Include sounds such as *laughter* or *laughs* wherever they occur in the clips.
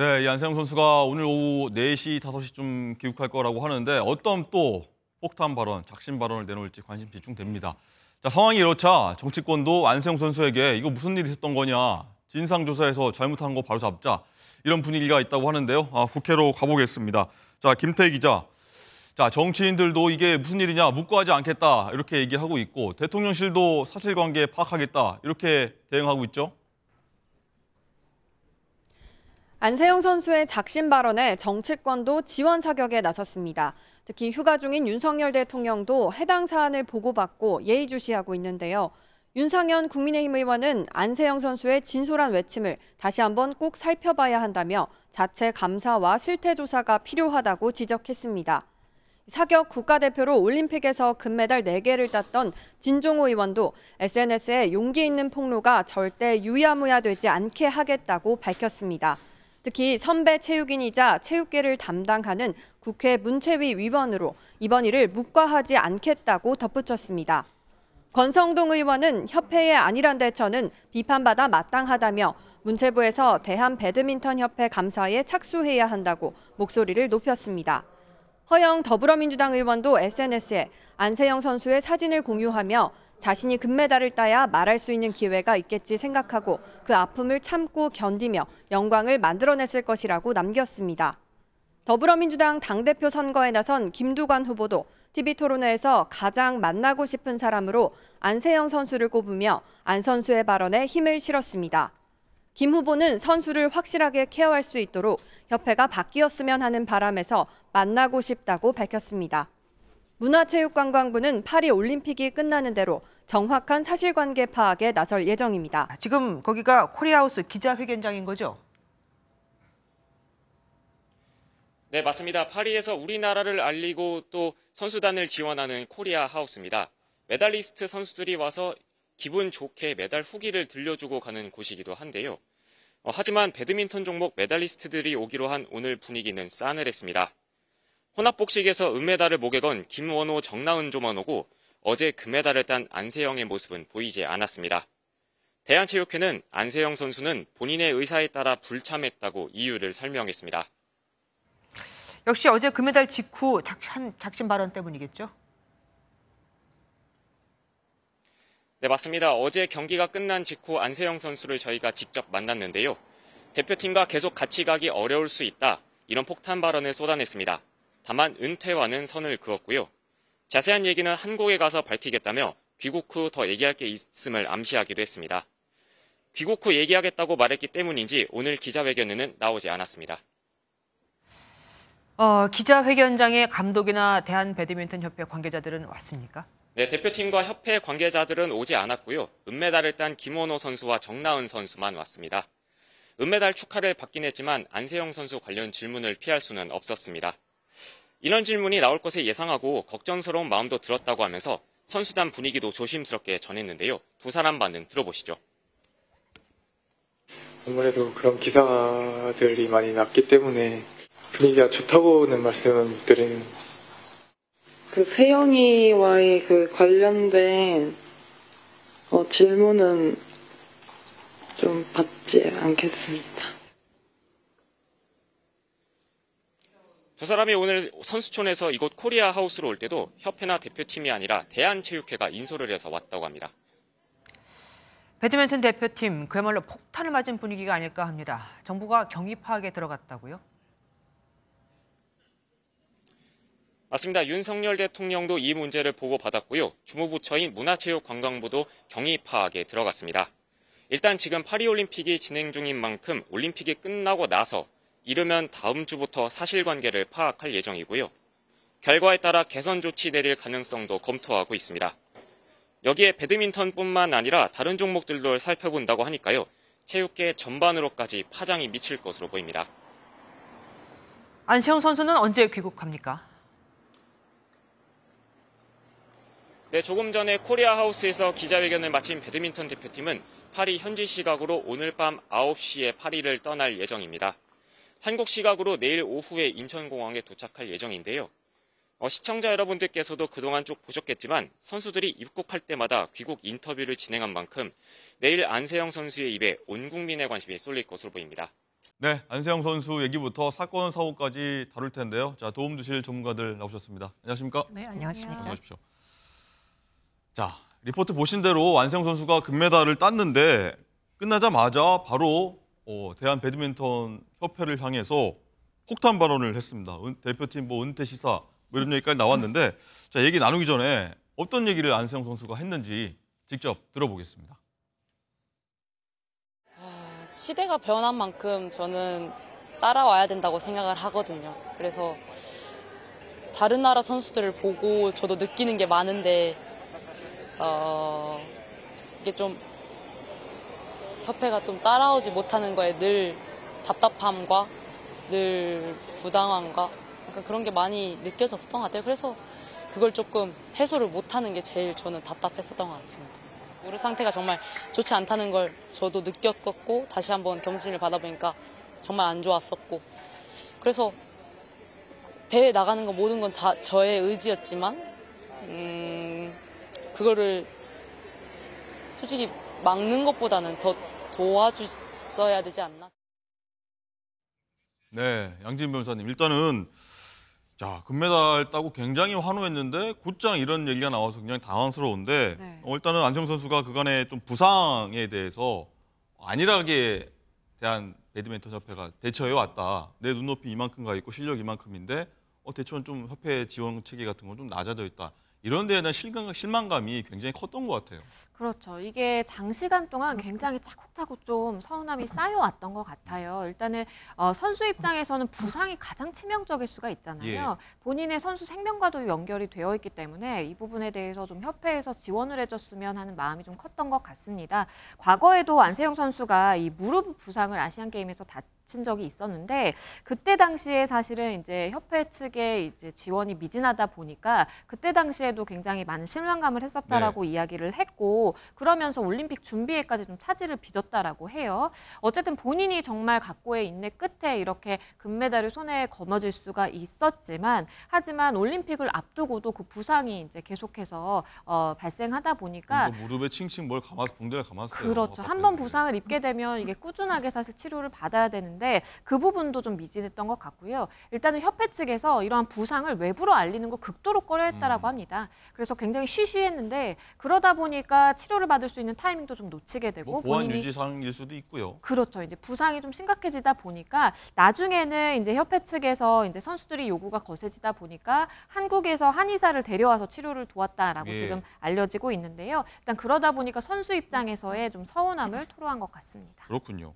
네, 안세영 선수가 오늘 오후 4시, 5시쯤 귀국할 거라고 하는데 어떤 또 폭탄 발언, 작심 발언을 내놓을지 관심 집중됩니다. 자, 상황이 이렇자 정치권도 안세영 선수에게 이거 무슨 일이 있었던 거냐, 진상조사에서 잘못한 거 바로잡자 이런 분위기가 있다고 하는데요. 아, 국회로 가보겠습니다. 자, 김태희 기자. 자, 정치인들도 이게 무슨 일이냐 묵고하지 않겠다 이렇게 얘기하고 있고 대통령실도 사실관계 파악하겠다 이렇게 대응하고 있죠. 안세영 선수의 작심 발언에 정치권도 지원 사격에 나섰습니다. 특히 휴가 중인 윤석열 대통령도 해당 사안을 보고받고 예의주시하고 있는데요. 윤상현 국민의힘 의원은 안세영 선수의 진솔한 외침을 다시 한번 꼭 살펴봐야 한다며 자체 감사와 실태 조사가 필요하다고 지적했습니다. 사격 국가대표로 올림픽에서 금메달 4개를 땄던 진종호 의원도 SNS에 용기 있는 폭로가 절대 유야무야되지 않게 하겠다고 밝혔습니다. 특히 선배 체육인이자 체육계를 담당하는 국회 문체위 위원으로 이번 일을 묵과하지 않겠다고 덧붙였습니다. 권성동 의원은 협회의 안일한 대처는 비판받아 마땅하다며 문체부에서 대한 배드민턴 협회 감사에 착수해야 한다고 목소리를 높였습니다. 허영 더불어민주당 의원도 SNS에 안세영 선수의 사진을 공유하며 자신이 금메달을 따야 말할 수 있는 기회가 있겠지 생각하고 그 아픔을 참고 견디며 영광을 만들어냈을 것이라고 남겼습니다. 더불어민주당 당대표 선거에 나선 김두관 후보도 TV 토론회에서 가장 만나고 싶은 사람으로 안세영 선수를 꼽으며 안 선수의 발언에 힘을 실었습니다. 김 후보는 선수를 확실하게 케어할 수 있도록 협회가 바뀌었으면 하는 바람에서 만나고 싶다고 밝혔습니다. 문화체육관광부는 파리 올림픽이 끝나는 대로 정확한 사실관계 파악에 나설 예정입니다. 아, 지금 거기가 코리아우스 기자회견장인 거죠? 네, 맞습니다. 파리에서 우리나라를 알리고 또 선수단을 지원하는 코리아 하우스입니다. 메달리스트 선수들이 와서 기분 좋게 메달 후기를 들려주고 가는 곳이기도 한데요. 어, 하지만 배드민턴 종목 메달리스트들이 오기로 한 오늘 분위기는 싸늘했습니다. 혼합복식에서 은메달을 목에 건 김원호, 정나은 조만호고 어제 금메달을 딴 안세영의 모습은 보이지 않았습니다. 대한체육회는 안세영 선수는 본인의 의사에 따라 불참했다고 이유를 설명했습니다. 역시 어제 금메달 직후 작신, 작신 발언 때문이겠죠? 네, 맞습니다. 어제 경기가 끝난 직후 안세영 선수를 저희가 직접 만났는데요. 대표팀과 계속 같이 가기 어려울 수 있다. 이런 폭탄 발언을 쏟아냈습니다. 다만 은퇴와는 선을 그었고요. 자세한 얘기는 한국에 가서 밝히겠다며 귀국 후 더 얘기할 게 있음을 암시하기도 했습니다. 귀국 후 얘기하겠다고 말했기 때문인지 오늘 기자회견에는 나오지 않았습니다. 어, 기자회견장에 감독이나 대한배드민턴협회 관계자들은 왔습니까? 네, 대표팀과 협회 관계자들은 오지 않았고요. 은메달을 딴 김원호 선수와 정나은 선수만 왔습니다. 은메달 축하를 받긴 했지만 안세영 선수 관련 질문을 피할 수는 없었습니다. 이런 질문이 나올 것을 예상하고 걱정스러운 마음도 들었다고 하면서 선수단 분위기도 조심스럽게 전했는데요. 두 사람 반응 들어보시죠. 아무래도 그런 기사들이 많이 났기 때문에 분위기가 좋다고는 말씀을 못 드리는. 그 세영이와의 그 관련된 어, 질문은 좀 받지 않겠습니다. 두 사람이 오늘 선수촌에서 이곳 코리아 하우스로 올 때도 협회나 대표팀이 아니라 대한체육회가 인솔을 해서 왔다고 합니다. 배드민턴 대표팀 그야말로 폭탄을 맞은 분위기가 아닐까 합니다. 정부가 경위 파악에 들어갔다고요? 맞습니다. 윤석열 대통령도 이 문제를 보고받았고요. 주무부처인 문화체육관광부도 경위 파악에 들어갔습니다. 일단 지금 파리올림픽이 진행 중인 만큼 올림픽이 끝나고 나서 이르면 다음 주부터 사실관계를 파악할 예정이고요. 결과에 따라 개선 조치 내릴 가능성도 검토하고 있습니다. 여기에 배드민턴뿐만 아니라 다른 종목들도 살펴본다고 하니까요. 체육계 전반으로까지 파장이 미칠 것으로 보입니다. 안시영 선수는 언제 귀국합니까? 네, 조금 전에 코리아 하우스에서 기자회견을 마친 배드민턴 대표팀은 파리 현지 시각으로 오늘 밤 9시에 파리를 떠날 예정입니다. 한국 시각으로 내일 오후에 인천공항에 도착할 예정인데요. 어, 시청자 여러분들께서도 그동안 쭉 보셨겠지만 선수들이 입국할 때마다 귀국 인터뷰를 진행한 만큼 내일 안세영 선수의 입에 온 국민의 관심이 쏠릴 것으로 보입니다. 네, 안세영 선수 얘기부터 사건 사고까지 다룰 텐데요. 자, 도움 주실 전문가들 나오셨습니다. 안녕하십니까? 네, 안녕하십니까? 어서 오십시오. 자, 리포트 보신 대로 안세영 선수가 금메달을 땄는데 끝나자마자 바로 어, 대한 배드민턴 협회를 향해서 폭탄 발언을 했습니다. 은, 대표팀 뭐 은퇴 시사 뭐 이런 얘기까지 나왔는데 자 얘기 나누기 전에 어떤 얘기를 안세영 선수가 했는지 직접 들어보겠습니다. 아, 시대가 변한 만큼 저는 따라와야 된다고 생각을 하거든요. 그래서 다른 나라 선수들을 보고 저도 느끼는 게 많은데 어, 이게 좀 협회가 좀 따라오지 못하는 거에 늘 답답함과 늘 부당함과 그러 그런 게 많이 느껴졌었던 것 같아요. 그래서 그걸 조금 해소를 못하는 게 제일 저는 답답했었던 것 같습니다. 무릎 상태가 정말 좋지 않다는 걸 저도 느꼈고 었 다시 한번 경신을 받아보니까 정말 안 좋았었고 그래서 대회 나가는 거 모든 건 다 저의 의지였지만 음, 그거를 솔직히 막는 것보다는 더도와주어야 되지 않나. 네, 양진 변호사님 일단은 자 금메달 따고 굉장히 환호했는데 곧장 이런 얘기가 나와서 굉장히 당황스러운데 네. 어, 일단은 안정 선수가 그간의 좀 부상에 대해서 안일하게 대한 배드민턴 협회가 대처해 왔다. 내 눈높이 이만큼 가 있고 실력 이만큼인데 어, 대처는 좀 협회 지원 체계 같은 건 좀 낮아져 있다. 이런 데에 대한 실망, 실망감이 굉장히 컸던 것 같아요. 그렇죠. 이게 장시간 동안 굉장히 차곡차곡 좀 서운함이 쌓여왔던 것 같아요. 일단은 어, 선수 입장에서는 부상이 가장 치명적일 수가 있잖아요. 예. 본인의 선수 생명과도 연결이 되어 있기 때문에 이 부분에 대해서 좀 협회에서 지원을 해줬으면 하는 마음이 좀 컸던 것 같습니다. 과거에도 안세영 선수가 이 무릎 부상을 아시안게임에서 다 그친 적이 있었는데 그때 당시에 사실은 이제 협회 측의 이제 지원이 미진하다 보니까 그때 당시에도 굉장히 많은 실망감을 했었다라고 네. 이야기를 했고 그러면서 올림픽 준비에까지 좀 차질을 빚었다라고 해요. 어쨌든 본인이 정말 각고의 인내 끝에 이렇게 금메달을 손에 거머쥘 수가 있었지만 하지만 올림픽을 앞두고도 그 부상이 이제 계속해서 어, 발생하다 보니까 무릎에 칭칭 뭘 감아서 붕대를 감았어요. 그렇죠. 한번 부상을 입게 되면 이게 꾸준하게 사실 치료를 받아야 되는데 있는데 그 부분도 좀 미진했던 것 같고요. 일단은 협회 측에서 이러한 부상을 외부로 알리는 거 극도로 꺼려했다라고 음. 합니다. 그래서 굉장히 쉬쉬했는데 그러다 보니까 치료를 받을 수 있는 타이밍도 좀 놓치게 되고 뭐 보안 유지 상일 수도 있고요. 그렇죠. 이제 부상이 좀 심각해지다 보니까 나중에는 이제 협회 측에서 이제 선수들이 요구가 거세지다 보니까 한국에서 한의사를 데려와서 치료를 도왔다라고 예. 지금 알려지고 있는데요. 일단 그러다 보니까 선수 입장에서의 음. 좀 서운함을 토로한 것 같습니다. 그렇군요.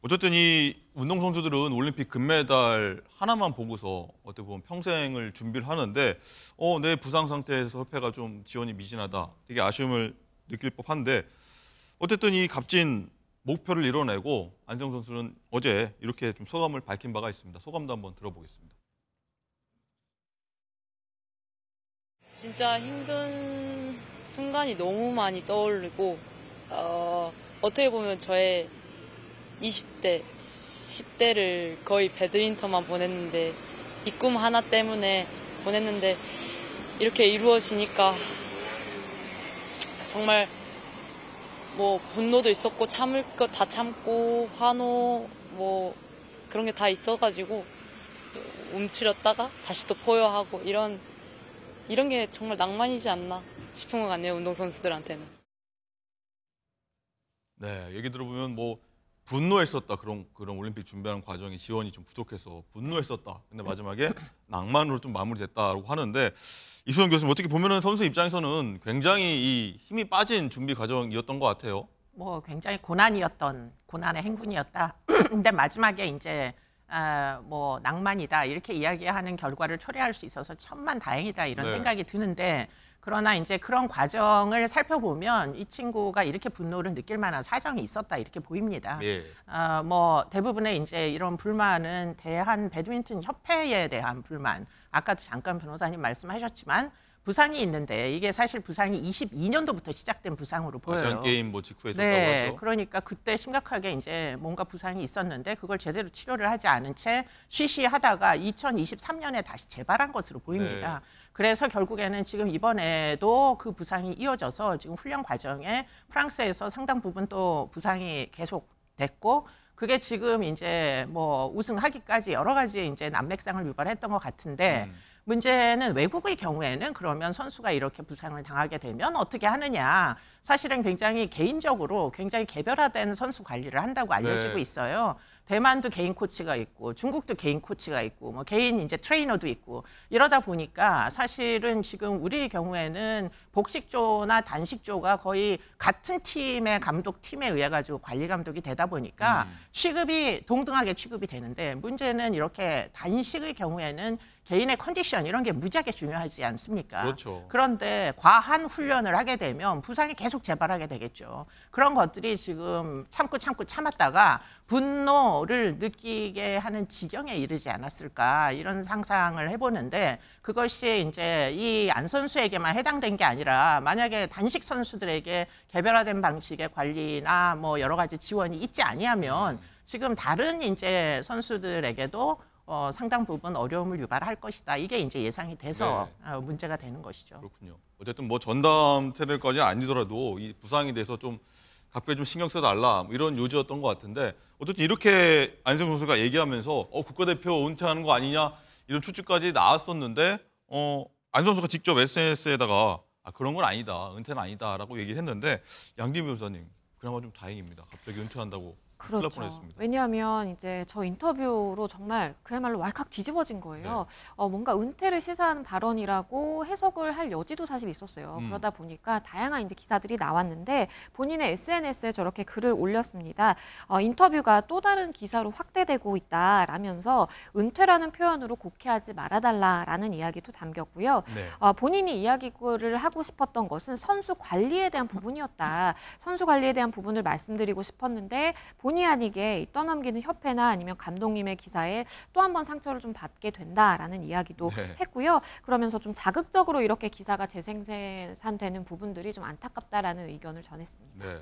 어쨌든 이 운동 선수들은 올림픽 금메달 하나만 보고서 어떻게 보면 평생을 준비를 하는데 어내 부상 상태에서 협회가 좀 지원이 미진하다 되게 아쉬움을 느낄 법한데 어쨌든 이 값진 목표를 이뤄내고 안성 선수는 어제 이렇게 좀 소감을 밝힌 바가 있습니다. 소감도 한번 들어보겠습니다. 진짜 힘든 순간이 너무 많이 떠오르고 어, 어떻게 보면 저의 20대, 10대를 거의 배드민턴만 보냈는데 이 꿈 하나 때문에 보냈는데 이렇게 이루어지니까 정말 뭐 분노도 있었고 참을 것 다 참고 환호 뭐 그런 게 다 있어가지고 움츠렸다가 다시 또 포효하고 이런 이런 게 정말 낭만이지 않나 싶은 것 같네요 운동 선수들한테는. 네 얘기 들어보면 뭐 분노했었다. 그런 그런 올림픽 준비하는 과정이 지원이 좀 부족해서 분노했었다. 근데 마지막에 *clears throat* 낭만으로 좀 마무리됐다라고 하는데 이수영 교수님 어떻게 보면은 선수 입장에서는 굉장히 이 힘이 빠진 준비 과정이었던 것 같아요. 뭐 굉장히 고난이었던 고난의 행군이었다. *clears throat* 근데 마지막에 이제 아, 뭐 낭만이다 이렇게 이야기하는 결과를 초래할 수 있어서 천만 다행이다 이런 네. 생각이 드는데 그러나 이제 그런 과정을 살펴보면 이 친구가 이렇게 분노를 느낄 만한 사정이 있었다 이렇게 보입니다. 예. 어, 뭐 대부분의 이제 이런 불만은 대한 배드민턴 협회에 대한 불만. 아까도 잠깐 변호사님 말씀하셨지만 부상이 있는데 이게 사실 부상이 22년도부터 시작된 부상으로 아, 보여요. 아시 게임 뭐 직후에 네, 하죠. 그러니까 그때 심각하게 이제 뭔가 부상이 있었는데 그걸 제대로 치료를 하지 않은 채 쉬쉬하다가 2023년에 다시 재발한 것으로 보입니다. 네. 그래서 결국에는 지금 이번에도 그 부상이 이어져서 지금 훈련 과정에 프랑스에서 상당 부분 또 부상이 계속 됐고 그게 지금 이제 뭐 우승하기까지 여러 가지 이제 난맥상을 유발했던 것 같은데 음. 문제는 외국의 경우에는 그러면 선수가 이렇게 부상을 당하게 되면 어떻게 하느냐. 사실은 굉장히 개인적으로 굉장히 개별화된 선수 관리를 한다고 알려지고 네. 있어요. 대만도 개인 코치가 있고 중국도 개인 코치가 있고 뭐 개인 이제 트레이너도 있고 이러다 보니까 사실은 지금 우리 경우에는 복식조나 단식조가 거의 같은 팀의 감독 팀에 의해 가지고 관리 감독이 되다 보니까 음. 취급이 동등하게 취급이 되는데 문제는 이렇게 단식의 경우에는 개인의 컨디션 이런 게 무지하게 중요하지 않습니까? 그렇죠. 그런데 과한 훈련을 하게 되면 부상이 계속 재발하게 되겠죠. 그런 것들이 지금 참고 참고 참았다가 분노를 느끼게 하는 지경에 이르지 않았을까 이런 상상을 해보는데 그것이 이제 이 안 선수에게만 해당된 게 아니라 만약에 단식 선수들에게 개별화된 방식의 관리나 뭐 여러 가지 지원이 있지 아니하면 음. 지금 다른 이제 선수들에게도 어, 상당 부분 어려움을 유발할 것이다. 이게 이제 예상이 돼서 네. 어, 문제가 되는 것이죠. 그렇군요. 어쨌든 뭐 전담 테러까지 아니더라도 이 부상에 대해서 좀 각별히 좀 신경 써달라 뭐 이런 요지였던 것 같은데 어쨌든 이렇게 안승준 선수가 얘기하면서 어, 국가대표 은퇴하는 거 아니냐 이런 추측까지 나왔었는데 어, 안 선수가 직접 SNS에다가 아, 그런 건 아니다, 은퇴는 아니다라고 얘기를 했는데 양기 변호사님 그나마 좀 다행입니다. 갑자기 은퇴한다고 그렇죠. 뻔했습니다. 왜냐하면 이제 저 인터뷰로 정말 그야말로 왈칵 뒤집어진 거예요. 네. 어, 뭔가 은퇴를 시사하는 발언이라고 해석을 할 여지도 사실 있었어요. 음. 그러다 보니까 다양한 이제 기사들이 나왔는데 본인의 SNS에 저렇게 글을 올렸습니다. 어, 인터뷰가 또 다른 기사로 확대되고 있다라면서 은퇴라는 표현으로 곡해하지 말아달라라는 이야기도 담겼고요. 네. 어, 본인이 이야기를 하고 싶었던 것은 선수 관리에 대한 부분이었다. 선수 관리에 대한 부분을 말씀드리고 싶었는데 본의 아니게 떠넘기는 협회나 아니면 감독님의 기사에 또 한 번 상처를 좀 받게 된다라는 이야기도 네. 했고요. 그러면서 좀 자극적으로 이렇게 기사가 재생산되는 부분들이 좀 안타깝다라는 의견을 전했습니다. 네.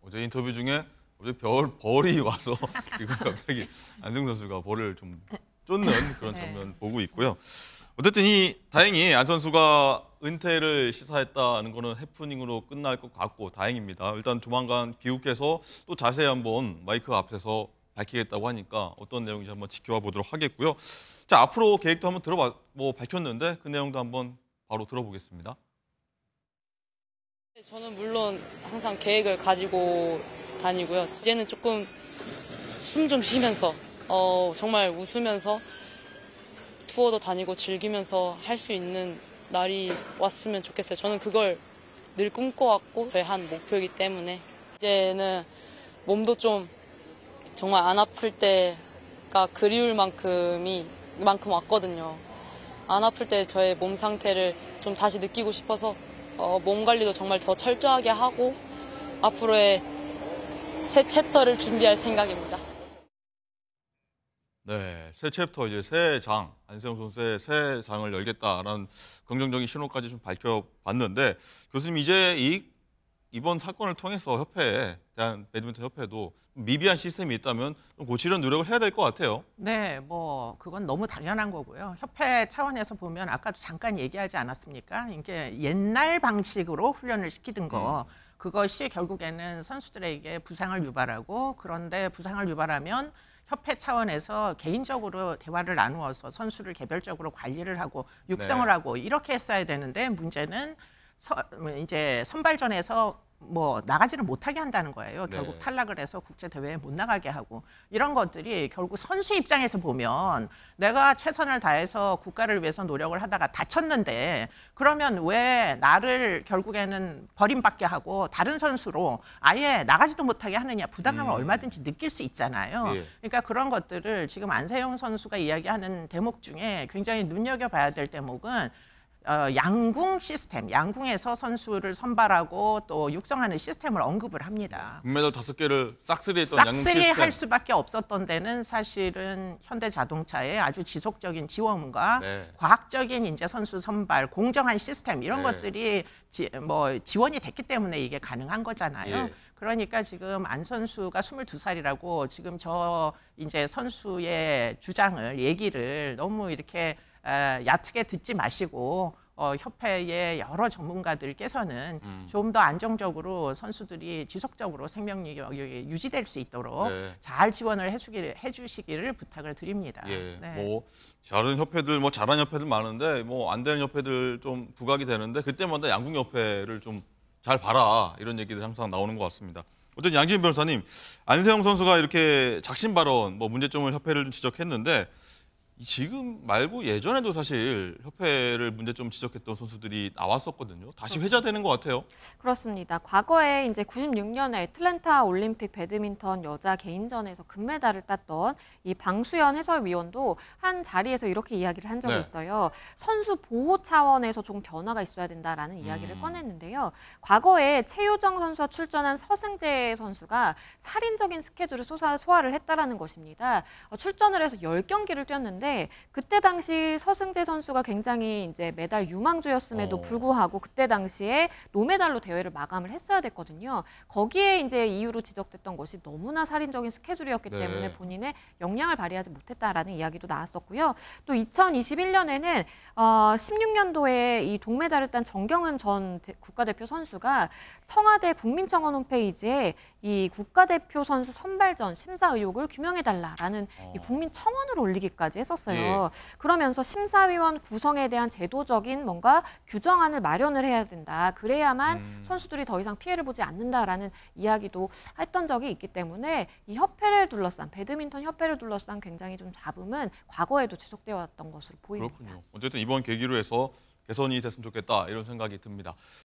어제 인터뷰 중에 어제 별 벌이 와서 *laughs* 지금 갑자기 안승 선수가 벌을 좀 쫓는 그런 네. 장면 네. 보고 있고요. 어쨌든 이 다행히 안 선수가 은퇴를 시사했다는 거는 해프닝으로 끝날 것 같고 다행입니다. 일단 조만간 비욱해서 또 자세히 한번 마이크 앞에서 밝히겠다고 하니까 어떤 내용인지 한번 지켜봐 보도록 하겠고요. 자, 앞으로 계획도 한번 들어봐, 뭐 밝혔는데 그 내용도 한번 바로 들어보겠습니다. 네, 저는 물론 항상 계획을 가지고 다니고요. 이제는 조금 숨 좀 쉬면서, 어, 정말 웃으면서 투어도 다니고 즐기면서 할 수 있는 날이 왔으면 좋겠어요. 저는 그걸 늘 꿈꿔왔고 저의 한 목표이기 때문에 이제는 몸도 좀 정말 안 아플 때가 그리울 만큼이 만큼 왔거든요. 안 아플 때 저의 몸 상태를 좀 다시 느끼고 싶어서 어, 몸 관리도 정말 더 철저하게 하고 앞으로의 새 챕터를 준비할 생각입니다. 네, 새 챕터 이제 새 장, 안세영 선수의 새 장을 열겠다라는 긍정적인 신호까지 좀 밝혀봤는데 교수님 이제 이 이번 사건을 통해서 협회에 대한 배드민턴 협회도 미비한 시스템이 있다면 좀 고치려는 노력을 해야 될 것 같아요. 네, 뭐 그건 너무 당연한 거고요. 협회 차원에서 보면 아까도 잠깐 얘기하지 않았습니까? 이게 옛날 방식으로 훈련을 시키던 거. 음. 그것이 결국에는 선수들에게 부상을 유발하고 그런데 부상을 유발하면 협회 차원에서 개인적으로 대화를 나누어서 선수를 개별적으로 관리를 하고 네. 육성을 네. 하고 이렇게 했어야 되는데 문제는 서, 뭐 이제 선발전에서 뭐 나가지를 못하게 한다는 거예요. 네. 결국 네. 탈락을 해서 국제 대회에 못 나가게 하고 이런 것들이 결국 선수 입장에서 보면 내가 최선을 다해서 국가를 위해서 노력을 하다가 다쳤는데 그러면 왜 나를 결국에는 버림받게 하고 다른 선수로 아예 나가지도 못하게 하느냐 부담감을 음. 얼마든지 느낄 수 있잖아요. 네. 그러니까 그런 것들을 지금 안세영 선수가 이야기하는 대목 중에 굉장히 눈여겨 봐야 될 대목은 어, 양궁 시스템, 양궁에서 선수를 선발하고 또 육성하는 시스템을 언급을 합니다. 금메달 다섯 개를 싹쓸이 했던 양궁 시스템. 싹쓸이 할 수밖에 없었던 데는 사실은 현대자동차의 아주 지속적인 지원과 네. 과학적인 이제 선수 선발, 공정한 시스템 이런 네. 것들이 지, 뭐 지원이 됐기 때문에 이게 가능한 거잖아요. 예. 그러니까 지금 안 선수가 22살이라고 지금 저 이제 선수의 주장을 얘기를 너무 이렇게 야트게 듣지 마시고 어, 협회의 여러 전문가들께서는 음. 좀더 안정적으로 선수들이 지속적으로 생명력이 유지될 수 있도록 네. 잘 지원을 해주기를, 해주시기를 부탁을 드립니다. 예, 네. 뭐 다른 협회들 뭐잘하 협회들 많은데 뭐안 되는 협회들 좀 부각이 되는데 그때마다 양궁 협회를 좀 잘 봐라 이런 얘기들 항상 나오는 것 같습니다. 어쨌든 양지 변호사님 안세영 선수가 이렇게 작심 발언 뭐 문제점을 협회를 좀 지적했는데 지금 말고 예전에도 사실 협회를 문제점 지적했던 선수들이 나왔었거든요. 다시 그렇죠. 회자되는 것 같아요. 그렇습니다. 과거에 이제 96년에 애틀랜타 올림픽 배드민턴 여자 개인전에서 금메달을 땄던 이 방수연 해설위원도 한 자리에서 이렇게 이야기를 한 적이 네. 있어요. 선수 보호 차원에서 좀 변화가 있어야 된다라는 이야기를 음. 꺼냈는데요. 과거에 최효정 선수와 출전한 서승재 선수가 살인적인 스케줄을 소화, 소화를 했다라는 것입니다. 어, 출전을 해서 열경기를 뛰었는데 했는데 그때 당시 서승재 선수가 굉장히 이제 메달 유망주였음에도 어. 불구하고 그때 당시에 노메달로 대회를 마감을 했어야 됐거든요. 거기에 이제 이유로 지적됐던 것이 너무나 살인적인 스케줄이었기 네. 때문에 본인의 역량을 발휘하지 못했다라는 이야기도 나왔었고요. 또 2021년에는 어 16년도에 이 동메달을 딴 정경은 전 국가대표 선수가 청와대 국민청원 홈페이지에 이 국가대표 선수 선발전 심사 의혹을 규명해달라라는 어. 이 국민청원을 올리기까지 했었. 했었어요. 예. 그러면서 심사위원 구성에 대한 제도적인 뭔가 규정안을 마련을 해야 된다. 그래야만 음. 선수들이 더 이상 피해를 보지 않는다라는 이야기도 했던 적이 있기 때문에 이 협회를 둘러싼 배드민턴 협회를 둘러싼 굉장히 좀 잡음은 과거에도 지속되어 왔던 것으로 보입니다. 그렇군요. 어쨌든 이번 계기로 해서 개선이 됐으면 좋겠다 이런 생각이 듭니다.